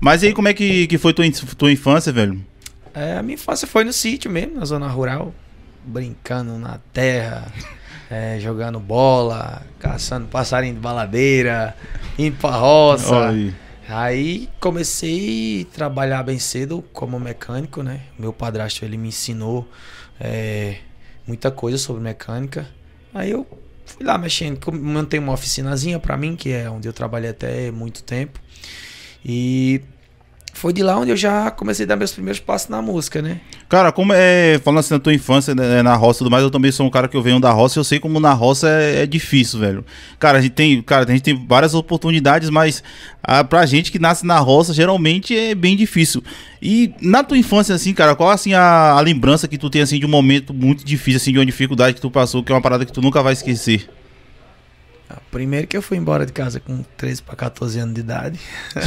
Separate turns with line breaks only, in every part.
Mas aí, como é que, que foi tua, tua infância, velho?
É, a minha infância foi no sítio mesmo, na zona rural. Brincando na terra, é, jogando bola, caçando passarinho de baladeira, indo pra roça. Aí. aí comecei a trabalhar bem cedo como mecânico, né? Meu padrasto, ele me ensinou é, muita coisa sobre mecânica. Aí eu fui lá mexendo, montei uma oficinazinha para mim, que é onde eu trabalhei até muito tempo. E foi de lá onde eu já comecei a dar meus primeiros passos na música, né? Cara, como é. Falando
assim da tua infância, né, né, na roça e tudo mais, eu também sou um cara que eu venho da roça e eu sei como na roça é, é, difícil, velho. Cara, a gente tem, cara, a gente tem várias oportunidades, mas a, ah, pra gente que nasce na roça, geralmente é bem difícil. E na tua infância, assim, cara, qual assim a, a lembrança que tu tem assim de um momento muito difícil, assim, de uma dificuldade que tu passou, que é uma parada que tu nunca vai esquecer?
Ah, primeiro que eu fui embora de casa com 13 para 14 anos de idade.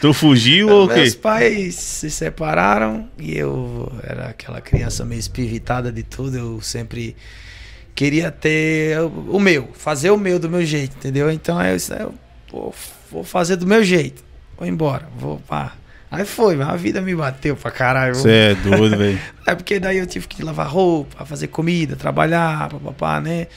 tu fugiu ou o quê? Meus pais se separaram e eu era aquela criança meio espivitada de tudo. Eu sempre queria ter o meu, fazer o meu do meu jeito, entendeu? Então eu, ah, eu vou, vou fazer do meu jeito. Vou embora, vou pá. Aí foi, a vida me bateu pra caralho. Você é doido, velho. é porque daí eu tive que lavar roupa, fazer comida, trabalhar, papapá, né?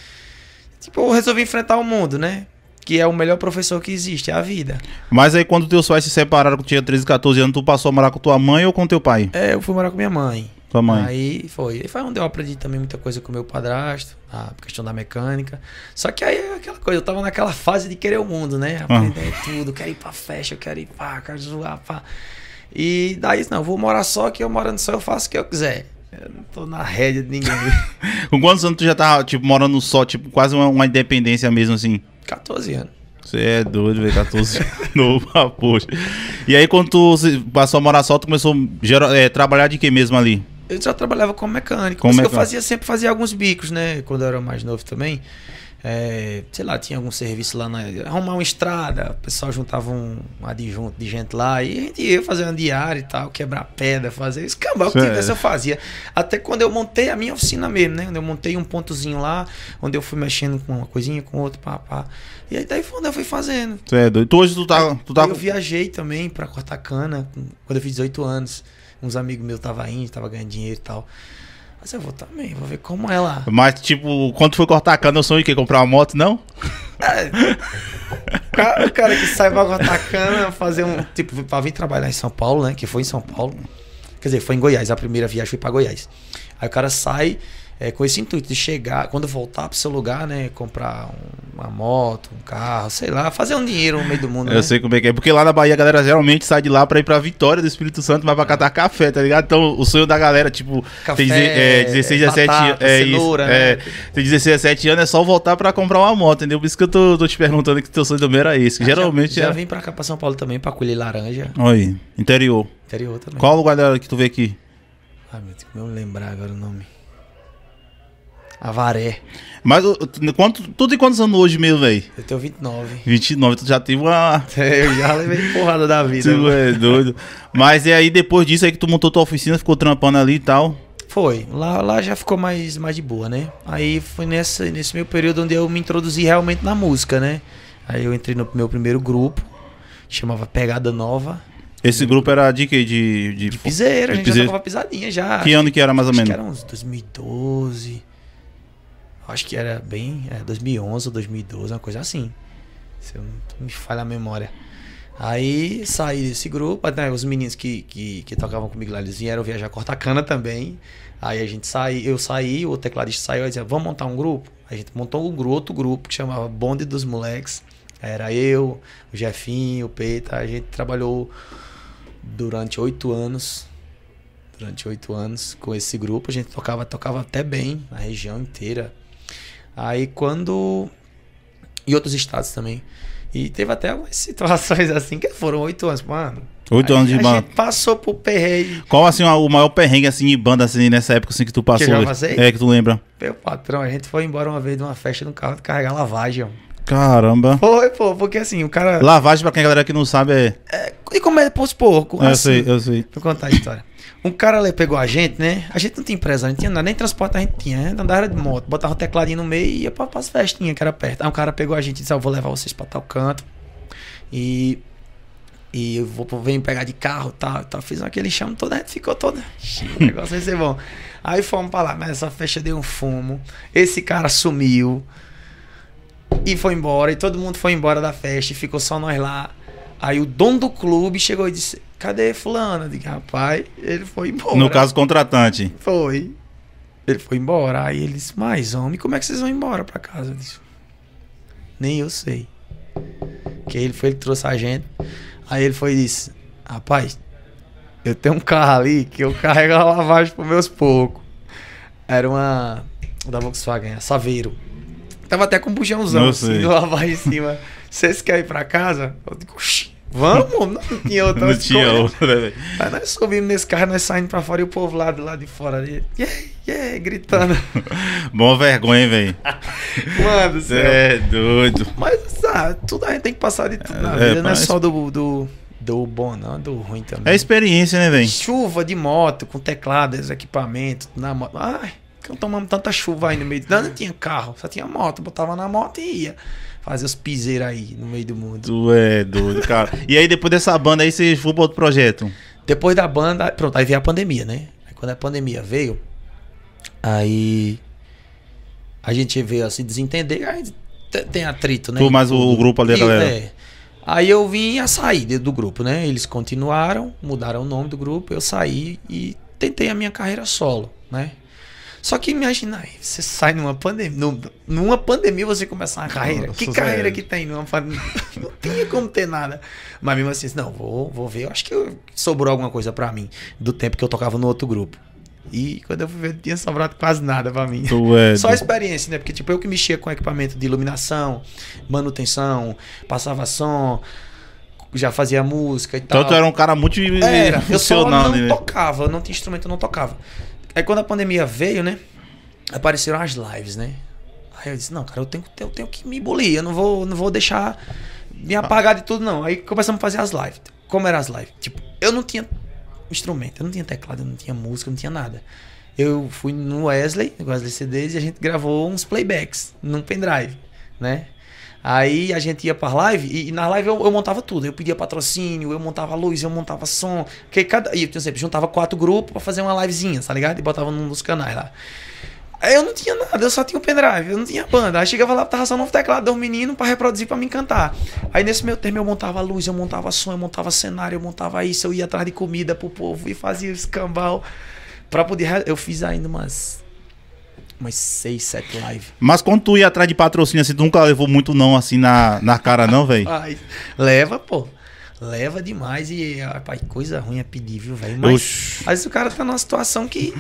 Tipo, eu resolvi enfrentar o mundo, né? Que é o melhor professor que existe, é a vida. Mas aí quando teus pais se separaram,
quando tinha 13, 14 anos, tu passou a morar com tua mãe ou com teu pai? É, eu fui morar com minha mãe. Tua mãe?
Aí foi. e foi onde eu aprendi também muita coisa com meu padrasto, a questão da mecânica. Só que aí é aquela coisa, eu tava naquela fase de querer o mundo, né? Ah. Aprender ah. tudo, quero ir pra festa, eu quero ir pra, quero zoar, pá. E daí, não, vou morar só, que eu morando só eu faço o que eu quiser. Eu não tô na rédea de ninguém.
Com quantos anos tu já tava, tá, tipo, morando só, tipo, quase uma, uma independência mesmo, assim? 14 anos. Você é doido, velho, 14 novo, ah, poxa. E aí, quando tu passou a morar só, tu começou a é, trabalhar de que mesmo ali?
Eu já trabalhava como mecânico. Como mecânico. eu fazia, sempre fazia alguns bicos, né? Quando eu era mais novo também. É, sei lá, tinha algum serviço lá na. Arrumar uma estrada, o pessoal juntava um, um adjunto de gente lá e a gente ia fazer uma diária e tal, quebrar pedra, fazer. o que tivesse eu fazia. Até quando eu montei a minha oficina mesmo, né? Quando eu montei um pontozinho lá, onde eu fui mexendo com uma coisinha, com outra, pá, pá. E aí daí foi onde eu fui fazendo. Tu é doido. Tu hoje tu tá. Tu tá... eu viajei também pra cortar cana, quando eu fiz 18 anos. Uns amigos meus estavam indo, tava ganhando dinheiro e tal. Mas eu vou também, vou ver como é lá.
Mas, tipo,
quando foi cortar a cana, eu sonhei que quê? Comprar uma moto, não? É. o cara que sai pra cortar a cana, fazer um. Tipo, pra vir trabalhar em São Paulo, né? Que foi em São Paulo. Quer dizer, foi em Goiás. A primeira viagem foi pra Goiás. Aí o cara sai é, com esse intuito de chegar, quando voltar pro seu lugar, né? Comprar uma moto, um carro, sei lá, fazer um dinheiro no meio do mundo. Eu né? sei
como é que é, porque lá na Bahia a galera geralmente sai de lá pra ir pra Vitória do Espírito Santo, vai pra ah. catar café, tá ligado? Então o sonho da galera, tipo, café, tem é, 16, 17 anos. É, cenoura, isso, é, né? é, tem 16, 17 anos, é só voltar pra comprar uma moto, entendeu? Por isso que eu tô, tô te perguntando que teu sonho também era esse. Ah, geralmente. Já, já é... vim
pra cá pra São Paulo também pra colher laranja. Oi, interior. Interior também. Qual o
lugar que tu vê aqui?
Ah, meu Deus, lembrar agora o nome.
Avaré. Mas quanto, tu tem quantos anos hoje mesmo, velho? Eu tenho
29.
29, tu já teve uma. É, eu já levei porrada da vida. Tu é doido. Mas é aí depois disso aí que tu montou tua oficina, ficou trampando ali e tal.
Foi. Lá, lá já ficou mais, mais de boa, né? Aí foi nessa, nesse meu período onde eu me introduzi realmente na música, né? Aí eu entrei no meu primeiro grupo, chamava Pegada Nova.
Esse grupo era de quê? De, de, de piseira, a gente já tocava pisadinha já. Que ano que era mais ou menos? Acho que
era uns 2012. Acho que era bem. É, 2011 ou 2012, uma coisa assim. Se eu não me falha a memória. Aí saí desse grupo, até os meninos que, que, que tocavam comigo lá, eles vieram viajar cortar cana também. Aí a gente saiu, eu saí, o tecladista saiu e dizia, vamos montar um grupo? A gente montou um outro grupo que chamava Bonde dos Moleques. Era eu, o Jefinho, o Peita. A gente trabalhou durante oito anos. Durante oito anos com esse grupo. A gente tocava, tocava até bem na região inteira. Aí quando. E outros estados também. E teve até algumas situações assim que foram oito anos, mano. Oito anos de banda. passou por perrengue.
Qual assim o maior perrengue assim de banda assim nessa época assim que tu passou? Que eu já passei? É que tu lembra?
Meu patrão, a gente foi embora uma vez de uma festa no carro de carregar lavagem.
Caramba. Foi,
pô, porque assim, o cara. Lavagem,
pra quem a galera que não sabe, é. é
e como é, pô, porco. Eu assim, sei, eu sei. Vou contar a história. Um cara ali pegou a gente, né? A gente não tinha empresa, não tinha nada, nem transporte a gente tinha, né? Andava de moto, botava o tecladinho no meio e ia pra, pra festinhas que era perto. Aí um cara pegou a gente e disse: ah, vou levar vocês pra tal canto. E. E eu vou vir pegar de carro e tal, tal. Fiz aquele chão todo, a gente ficou toda. o negócio vai ser bom. Aí fomos pra lá, mas essa festa deu um fumo. Esse cara sumiu. E foi embora, e todo mundo foi embora da festa, e ficou só nós lá. Aí o dono do clube chegou e disse: Cadê Fulano? diga rapaz, ele foi embora. No caso,
contratante.
Foi. Ele foi embora. Aí ele disse: Mas, homem, como é que vocês vão embora pra casa? Eu disse: Nem eu sei. Que ele foi, ele trouxe a gente. Aí ele foi e disse: Rapaz, eu tenho um carro ali que eu carrego a lavagem pros meus porcos. Era uma. da Volkswagen, né? a Saveiro. Tava até com um bujãozão assim, do lavar em cima. Vocês querem ir pra casa? Eu digo,
vamos,
não tinha outra Não tinha outra, né, Aí nós subimos nesse carro, nós saindo pra fora e o povo lá do lado de fora ali, yeah, yeah, gritando.
Bom vergonha, velho. Mano, céu. É doido. Mas,
sabe, ah, tudo a gente tem que passar de tudo na é, vida, não é só do, do, do bom, não, é do ruim também. É experiência, né, velho? Chuva de moto, com teclado, equipamento, na moto. Ai que tomamos tanta chuva aí no meio. Não, não tinha carro, só tinha moto. Botava na moto e ia fazer os piseiros aí no meio do mundo.
Tu é doido, cara. e aí depois dessa banda aí, você foi pra
outro projeto? Depois da banda, pronto, aí veio a pandemia, né? Aí quando a pandemia veio, aí a gente veio assim desentender, aí tem atrito, né? Tu, mas o, o grupo ali, a galera. É. Aí eu vim a sair do grupo, né? Eles continuaram, mudaram o nome do grupo, eu saí e tentei a minha carreira solo, né? Só que imagina aí, você sai numa pandemia. Numa pandemia você começa uma carreira. Nossa, que carreira que tem numa Não tinha como ter nada. Mas mesmo assim, não, vou, vou ver. Eu acho que sobrou alguma coisa para mim do tempo que eu tocava no outro grupo. E quando eu fui ver, tinha sobrado quase nada para mim. Doido. É só experiência, né? Porque tipo, eu que mexia com equipamento de iluminação, manutenção, passava som, já fazia música e então, tal. Então tu era um cara muito era, eu só não né? tocava, não tinha instrumento, eu não tocava. Aí quando a pandemia veio, né? Apareceram as lives, né? Aí eu disse, não, cara, eu tenho, eu tenho que me bolir, eu não vou, não vou deixar me ah. apagar de tudo, não. Aí começamos a fazer as lives. Como eram as lives? Tipo, eu não tinha instrumento, eu não tinha teclado, eu não tinha música, eu não tinha nada. Eu fui no Wesley, no Wesley CDs, e a gente gravou uns playbacks num pendrive, né? Aí a gente ia para live e, e na live eu, eu, montava tudo. Eu pedia patrocínio, eu montava luz, eu montava som. Porque cada. E eu sempre juntava quatro grupos para fazer uma livezinha, tá ligado? E botava num dos canais lá. Aí eu não tinha nada, eu só tinha o pendrive, eu não tinha banda. Aí chegava lá, tava só novo teclado do um menino para reproduzir, para me encantar. Aí nesse meu termo eu montava luz, eu montava som, eu montava cenário, eu montava isso, eu ia atrás de comida pro povo e fazia escambau. Pra poder. Eu fiz ainda umas umas 6, 7 lives.
Mas quando tu ia atrás de patrocínio, assim, tu nunca levou muito não, assim, na, na cara, não, velho?
Leva, pô. Leva demais e, rapaz, coisa ruim é pedir, viu, velho? Mas Oxi. às vezes o cara tá numa situação que.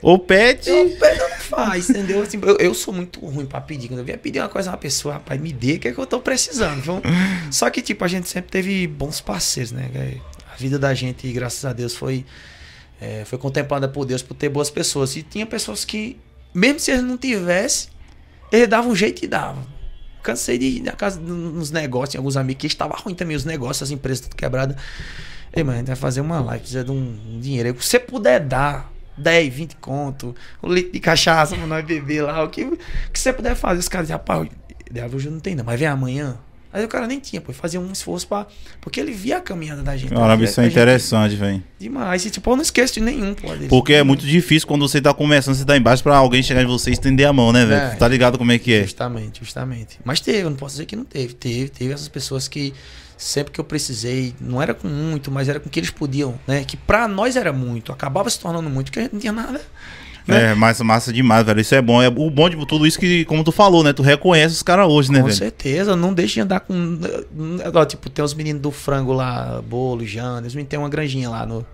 Ou pede. Ou pede não faz, entendeu? Assim, eu, eu, sou muito ruim pra pedir. Quando eu vier pedir uma coisa a uma pessoa, rapaz, me dê, o que é que eu tô precisando? Viu? Só que, tipo, a gente sempre teve bons parceiros, né? A vida da gente, graças a Deus, foi. É, foi contemplada por Deus por ter boas pessoas. E tinha pessoas que mesmo se ele não tivesse ele dava um jeito e dava. Cansei de ir na casa nos negócios, em alguns amigos, que estava ruim também os negócios, as empresas tudo quebradas. Ei, mano, a gente vai fazer uma live, precisa de um, um dinheiro. Se você puder dar 10, 20 conto, um litro de cachaça pra nós beber lá, o que, que você puder fazer. Os caras dizem, rapaz, eu, eu não tem não, mas vem amanhã. Mas o cara nem tinha, pô, fazia um esforço pra. Porque ele via a caminhada da gente. Né? Cara, isso é
interessante, velho.
Demais. E, tipo, eu não esqueço de nenhum, pô. Porque
é muito difícil quando você tá começando, você tá embaixo pra alguém chegar em você e estender a mão, né, velho? É, tá ligado como é que é? Justamente,
justamente. Mas teve, eu não posso dizer que não teve. Teve, teve essas pessoas que sempre que eu precisei, não era com muito, mas era com o que eles podiam, né? Que pra nós era muito, acabava se tornando muito, porque a gente não tinha nada. Né? É,
mas massa demais, velho. Isso é bom. É o bom de tudo isso que, como tu falou, né? Tu reconhece os caras hoje, né, com velho? Com
certeza. Não deixa de andar com. Agora, tipo, tem os meninos do frango lá, bolo, Jana. Eles me tem uma granjinha lá no.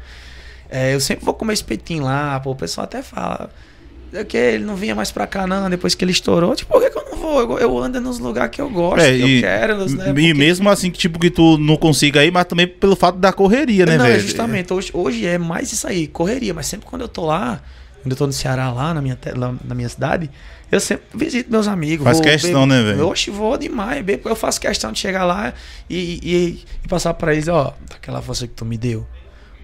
É, eu sempre vou comer espetinho lá, pô. O pessoal até fala. É que ele não vinha mais pra cá, não, depois que ele estourou. Tipo, por que, que eu não vou? Eu, eu ando nos lugares que eu gosto, é, que e, eu quero. Né? Porque... E
mesmo assim, que tipo, que tu não consiga ir, mas também pelo fato da correria, né, não, velho? Não, justamente.
Hoje, hoje é mais isso aí, correria. Mas sempre quando eu tô lá, Ainda tô no Ceará lá, na minha, lá, na minha cidade. Eu sempre visito meus amigos. Faz questão, beber, né, velho? Oxe, vou demais. Bebo. Eu faço questão de chegar lá e, e, e passar para eles, ó, aquela força que tu me deu.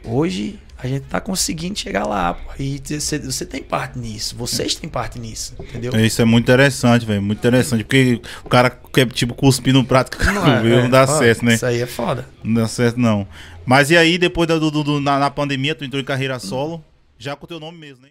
Hoje a gente tá conseguindo chegar lá. Pô. E você, você, tem parte nisso, vocês têm parte nisso, entendeu? É, isso
é muito interessante, velho. Muito interessante. Porque o cara quer, tipo, cuspir no prato que não, é, não dá é, certo, né? Isso aí é foda. Não dá certo, não. Mas e aí, depois da do, do na, na, pandemia, tu entrou em carreira solo, já com o teu nome mesmo, né?